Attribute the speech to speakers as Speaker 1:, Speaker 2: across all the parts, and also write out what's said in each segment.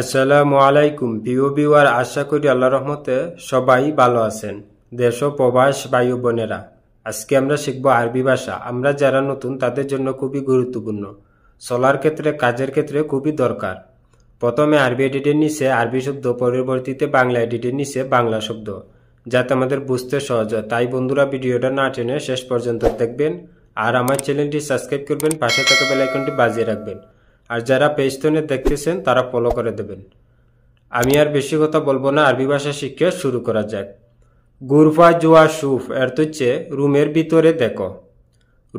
Speaker 1: আসসালামু আলাইকুম প্রিয় আর আশা করি আল্লাহ রহমতে সবাই ভালো আছেন দেশ ও প্রবাস বায়ু বোনেরা আজকে আমরা শিখব আরবি ভাষা আমরা যারা নতুন তাদের জন্য খুবই গুরুত্বপূর্ণ চলার ক্ষেত্রে কাজের ক্ষেত্রে খুবই দরকার প্রথমে আরবি এডিটের নিচে আরবি শব্দ পরবর্তীতে বাংলা এডিটের নিচে বাংলা শব্দ যাতে আমাদের বুঝতে সহজ হয় তাই বন্ধুরা ভিডিওটা না টেনে শেষ পর্যন্ত দেখবেন আর আমার চ্যানেলটি সাবস্ক্রাইব করবেন পাশে থাকা বেলাইকনটি বাজিয়ে রাখবেন আর যারা পেজতনে দেখতেছেন তারা ফলো করে দেবেন আমি আর বেশি কথা বলবো না আরবি ভাষা শিক্ষা শুরু করা যাক গুরফা জুয়া সুফ এর হচ্ছে রুমের ভিতরে দেখো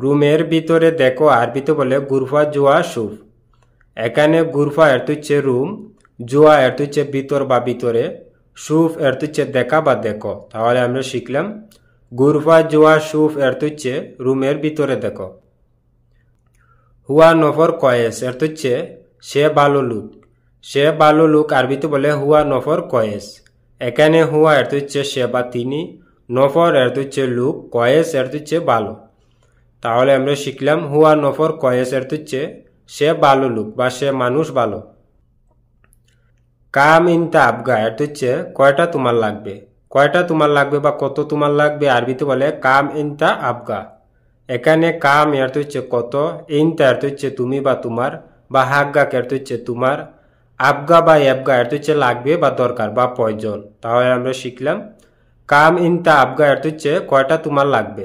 Speaker 1: রুমের ভিতরে দেখো আরবিতে বলে গুরফা জুয়া সুফ এখানে গুরফা এর হচ্ছে রুম জুয়া এর হচ্ছে ভিতর বা ভিতরে সুফ এর হচ্ছে দেখা বা দেখো তাহলে আমরা শিখলাম গুরফা জুয়া সুফ এর হচ্ছে রুমের ভিতরে দেখো হুয়া নফর কয়েস এর হচ্ছে সে বালো লুক সে ভালো লোক আরবিতে বলে হুয়া নফর কয়েস এখানে হুয়া এর হচ্ছে সে বা তিনি নফর এর হচ্ছে লুক কয়েস এর হচ্ছে ভালো তাহলে আমরা শিখলাম হুয়া নফর কয়েস এর হচ্ছে সে বালো লোক বা সে মানুষ বালো কাম ইন তা আবগা এর হচ্ছে কয়টা তোমার লাগবে কয়টা তোমার লাগবে বা কত তোমার লাগবে আরবিতে বলে কাম ইন তা আবগা এখানে কাম এর হচ্ছে কত ইনতা এর হচ্ছে তুমি বা তোমার বা হাগ্গা এর হচ্ছে তোমার আবগা বা অ্যাবগা এর হচ্ছে লাগবে বা দরকার বা প্রয়োজন তাহলে আমরা শিখলাম কাম ইনতা আবগা এর হচ্ছে কয়টা তোমার লাগবে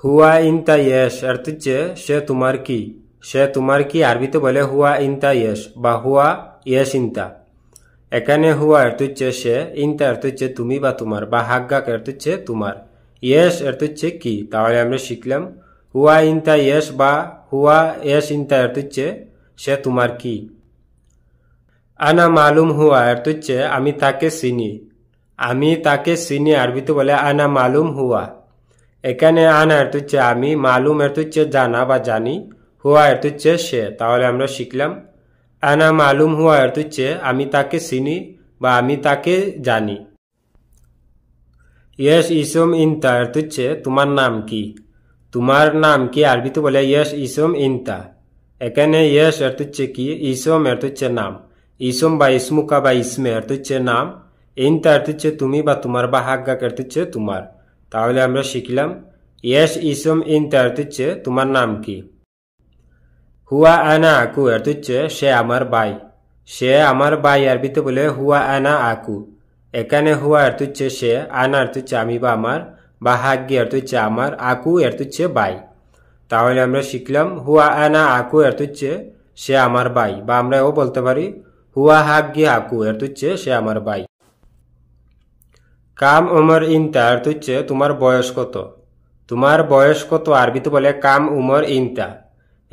Speaker 1: হুয়া ইনতা ইয়েস এর হচ্ছে সে তোমার কি সে তোমার কি আরবিতে বলে হুয়া ইনতা ইয়েস বা হুয়া ইয়েস ইনতা এখানে হুয়া এর হচ্ছে সে ইনতা এর হচ্ছে তুমি বা তোমার বা হাগ্গা এর হচ্ছে তোমার ইয়েস এর হচ্ছে কি তাহলে আমরা শিখলাম হুয়া ইনতা ইয়েস বা হুয়া ইয়েস ইনতা এর হচ্ছে সে তোমার কি আনা মালুম হুয়া এর হচ্ছে আমি তাকে চিনি আমি তাকে চিনি আরবিতে বলে আনা মালুম হুয়া এখানে আনা এর হচ্ছে আমি মালুম এর হচ্ছে জানা বা জানি হুয়া এর হচ্ছে সে তাহলে আমরা শিখলাম আনা মালুম হুয়া এর হচ্ছে আমি তাকে চিনি বা আমি তাকে জানি ইয়েস ইসম ইনতা অর্থ হচ্ছে তোমার নাম কি তোমার নাম কি আরবিতে বলে ইয়েস ইসম ইনতা এখানে ইয়েস এর হচ্ছে কি ইসম এর হচ্ছে নাম ইসম বা ইসমুকা বা ইসমে এর হচ্ছে নাম ইনতা এর হচ্ছে তুমি বা তোমার বা হাগ্গা এর হচ্ছে তোমার তাহলে আমরা শিখলাম ইয়েস ইসম ইনতা এর হচ্ছে তোমার নাম কি হুয়া আনা আকু এর হচ্ছে সে আমার ভাই সে আমার ভাই আরবিতে বলে হুয়া আনা আকু এখানে হুয়া এর হচ্ছে সে আনা এর হচ্ছে আমি বা আমার বা হাগ্গি এর হচ্ছে আমার আকু এর হচ্ছে বাই তাহলে আমরা শিখলাম হুয়া আনা আকু এর হচ্ছে সে আমার বাই বা আমরা এও বলতে পারি হুয়া হাগ্গি আকু এর তুচ্ছে সে আমার বাই কাম উমর ইনতা এর হচ্ছে তোমার বয়স কত তোমার বয়স কত আরবিতে বলে কাম উমর ইনতা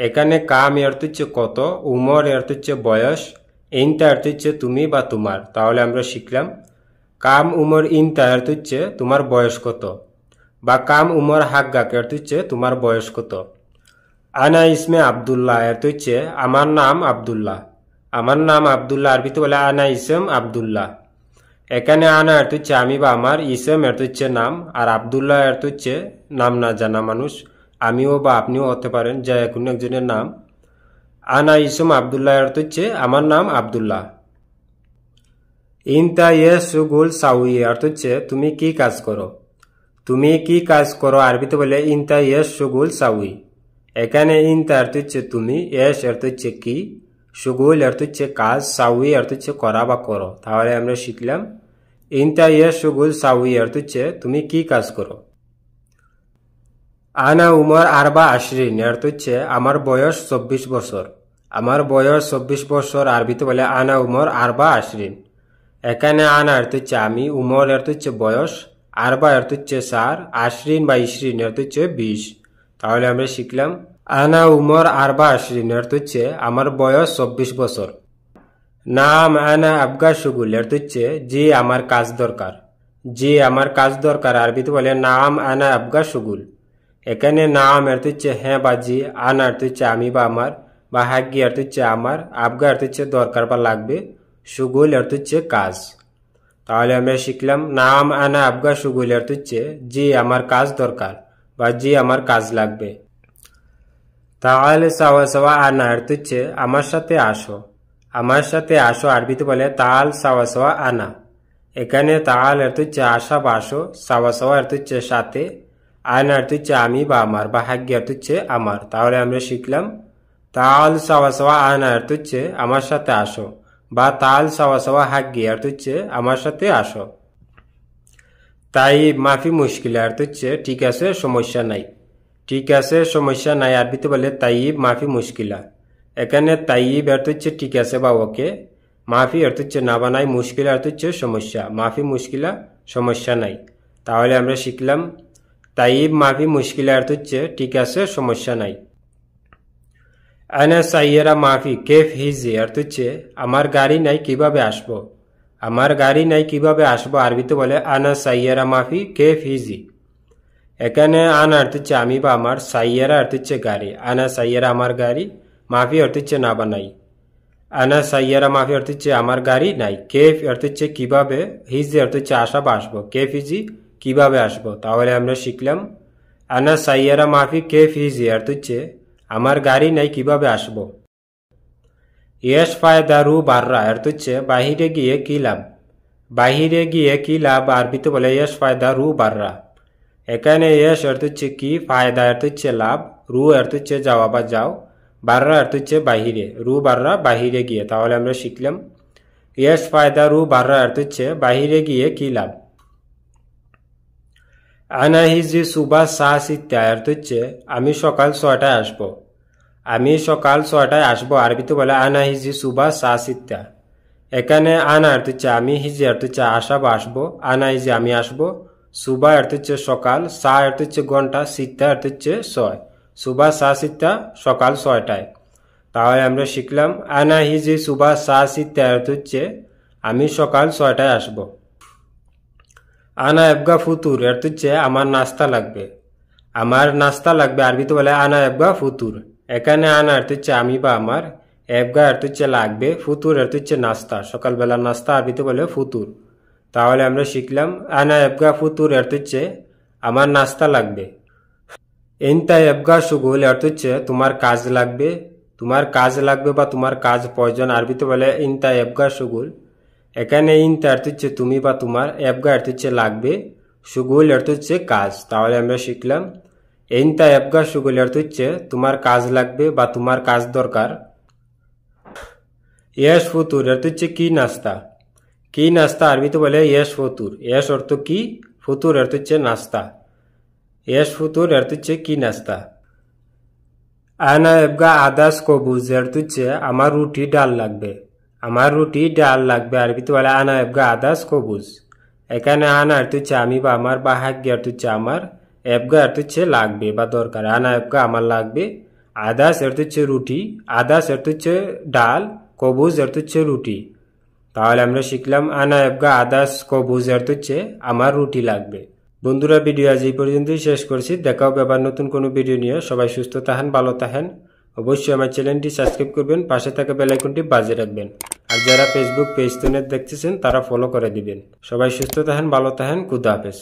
Speaker 1: এখানে কাম এর হচ্ছে কত উমর এর হচ্ছে বয়স ইনতা এর হচ্ছে তুমি বা তোমার তাহলে আমরা শিখলাম কাম উমর ইন তায়ার তুচ্ছে তোমার বয়স কত বা কাম উমর হাগ্গা কেয়ার তুচ্ছে তোমার বয়স কত আনা ইসমে আবদুল্লাহ এর তুচ্ছে আমার নাম আবদুল্লাহ আমার নাম আবদুল্লাহ আরবিতে বলে আনা ইসম আবদুল্লাহ এখানে আনা এর তুচ্ছে আমি বা আমার ইসম এর তুচ্ছে নাম আর আবদুল্লাহ এর তুচ্ছে নাম না জানা মানুষ আমিও বা আপনিও হতে পারেন যা এখন একজনের নাম আনা ইসম আবদুল্লাহ এর তুচ্ছে আমার নাম আবদুল্লাহ ইনতা ইয়ে সুগুল সাউই অর্থ হচ্ছে তুমি কি কাজ করো তুমি কি কাজ করো আরবিতে বলে ইনতা ইয়ে সুগুল সাউই এখানে ইনতা অর্থ হচ্ছে তুমি এস অর্থ হচ্ছে কি সুগুল অর্থ হচ্ছে কাজ সাউই অর্থ হচ্ছে করা বা করো তাহলে আমরা শিখলাম ইনতা ইয়ে সুগুল সাউই অর্থ হচ্ছে তুমি কি কাজ করো আনা উমর আরবা আশরিন অর্থ হচ্ছে আমার বয়স চব্বিশ বছর আমার বয়স চব্বিশ বছর আরবিতে বলে আনা উমর আরবা আশরিন এখানে আনার হচ্ছে আমি উমল এর হচ্ছে বয়স আরবা এর হচ্ছে সার আশ্রিন বা ইশরিন এর হচ্ছে বিশ তাহলে আমরা শিখলাম আনা উমর আরবা আশ্রিন এর হচ্ছে আমার বয়স চব্বিশ বছর নাম আনা আবগা সুগুল এর হচ্ছে যে আমার কাজ দরকার যে আমার কাজ দরকার আরবিতে বলে নাম আনা আবগা সুগুল এখানে নাম এর হচ্ছে হ্যাঁ বা জি আনা এর হচ্ছে আমি বা আমার বা হাগ্গি এর হচ্ছে আমার আবগা এর হচ্ছে দরকার বা লাগবে অর্থ তুচ্ছে কাজ তাহলে আমরা শিখলাম নাম আনা আবগা অর্থ তুচ্ছে জি আমার কাজ দরকার বা জি আমার কাজ লাগবে তাহলে সাওয়া সাওয়া আনা আর তুচ্ছে আমার সাথে আসো আমার সাথে আসো আরবিতে বলে তাল সাওয়া সাওয়া আনা এখানে তাল অর্থ তুচ্ছে আসা বা আসো সাওয়া সাওয়া এর তুচ্ছে সাথে আনা এর তুচ্ছে আমি বা আমার বা হাগ্য এর তুচ্ছে আমার তাহলে আমরা শিখলাম তাল সাওয়া সাওয়া আনা অর্থ তুচ্ছে আমার সাথে আসো বা তাল সাওয়া সাওয়া হাগি আর হচ্ছে আমার সাথে আসো তাই মাফি মুশকিল আর হচ্ছে ঠিক আছে সমস্যা নাই ঠিক আছে সমস্যা নাই আর বিতে বলে তাইব মাফি মুশকিলা এখানে তাইব আর হচ্ছে ঠিক আছে বা ওকে মাফি আর হচ্ছে না বানাই মুশকিল আর হচ্ছে সমস্যা মাফি মুশকিলা সমস্যা নাই তাহলে আমরা শিখলাম তাইব মাফি মুশকিল আর হচ্ছে ঠিক আছে সমস্যা নাই আয়না সাইয়েরা মাফি কেফ অর্থ তুচ্ছে আমার গাড়ি নাই কিভাবে আসব আমার গাড়ি নাই কিভাবে আসবো আরবিতে বলে আনা সাইয়েরা মাফি কেফ হিজি এখানে আনা হচ্ছে আমি বা আমার সাইয়েরা হচ্ছে গাড়ি আনা সাইয়েরা আমার গাড়ি মাফি হচ্ছে না বা নাই আনা সাইয়ারা মাফি হচ্ছে আমার গাড়ি নাই কেফ হচ্ছে কিভাবে হিজি হচ্ছে আসা বা আসবো কেফ হিজি কিভাবে আসবো তাহলে আমরা শিখলাম আনা সাইয়েরা মাফি কেফ হিজি হচ্ছে আমার গাড়ি নেই কিভাবে আসব ইয়েস ফায়দা রু বাররা এর তুচ্ছে বাহিরে গিয়ে কী লাভ বাহিরে গিয়ে কী লাভ আরবিতে বলে ইয়েস ফায়দা রু বাররা এখানে ইয়েস এর তুচ্ছে কি ফায়দা এর তুচ্ছে লাভ রু এর তুচ্ছে যাও আবার যাও বাররা এর তুচ্ছে বাহিরে রু বাররা বাহিরে গিয়ে তাহলে আমরা শিখলাম ইয়েস ফায়দা রু বাররা এর তুচ্ছে বাহিরে গিয়ে কী লাভ আনাহিজি সুবা সাহসিত্যা এর তুচ্ছে আমি সকাল ছয়টায় আসবো আমি সকাল ছয়টায় আসবো আরবিতে বলে আনা হিজি সুবা সিতা এখানে আনা আর আর্তিচ্ছে আমি হিজি আর্তিচ্ছে আসা বা আসবো আনা হিজি আমি আসবো সুবা তুচ্ছে সকাল সা তুচ্ছে ঘন্টা সিত্তা তুচ্ছে ছয় সুবা সা সিতা সকাল ছয়টায় তাহলে আমরা শিখলাম আনা হিজি সুবা সা সিত্তা তুচ্ছে আমি সকাল ছয়টায় আসব আনা এফগা ফুতুর এর হচ্ছে আমার নাস্তা লাগবে আমার নাস্তা লাগবে আরবিতে বলে আনা এফগা ফুতুর এখানে আনার তো আমি বা আমার অ্যাপগা আর হচ্ছে লাগবে ফুতুর আর হচ্ছে নাস্তা সকালবেলা নাস্তা আরবিতে বলে ফুতুর তাহলে আমরা শিখলাম আনা অ্যাপগা ফুতুর আর হচ্ছে আমার নাস্তা লাগবে এনতা অ্যাবগা সুগুল আর হচ্ছে তোমার কাজ লাগবে তোমার কাজ লাগবে বা তোমার কাজ প্রয়োজন আরবিতে বলে ইনতা অ্যাপগা সুগুল এখানে ইনতা আর হচ্ছে তুমি বা তোমার অ্যাপগা আর হচ্ছে লাগবে সুগুল আর হচ্ছে কাজ তাহলে আমরা শিখলাম এইনতা অ্যাপগা সুগলিয়ার তুচ্ছে তোমার কাজ লাগবে বা তোমার কাজ দরকার ইয়েস ফতুর এর তুচ্ছে কি নাস্তা কি নাস্তা আরবিতে বলে ইয়েস ফতুর ইয়েস অর্থ কি ফতুর এর তুচ্ছে নাস্তা ইয়েস ফতুর এর তুচ্ছে কি নাস্তা আয়না এবগা আদাস কবুজ এর তুচ্ছে আমার রুটি ডাল লাগবে আমার রুটি ডাল লাগবে আরবিতে বলে আনা এবগা আদাস কবুজ এখানে আনা আর তুচ্ছে আমি বা আমার বা হাগ্য তুচ্ছে আমার অ্যাপগা এর হচ্ছে লাগবে বা দরকার আনা অ্যাপগা আমার লাগবে আদা এর হচ্ছে রুটি আদা এর হচ্ছে ডাল কবুজ এর হচ্ছে রুটি তাহলে আমরা শিখলাম আনা অ্যাপগা আদাস কবুজ এর হচ্ছে আমার রুটি লাগবে বন্ধুরা ভিডিও আজ এই পর্যন্তই শেষ করছি দেখাও ব্যাপার নতুন কোনো ভিডিও নিয়ে সবাই সুস্থ থাকেন ভালো থাকেন অবশ্যই আমার চ্যানেলটি সাবস্ক্রাইব করবেন পাশে থাকা বেলাইকনটি বাজে রাখবেন আর যারা ফেসবুক পেজ তুনে দেখতেছেন তারা ফলো করে দিবেন সবাই সুস্থ থাকেন ভালো থাকেন খুদা হাফেজ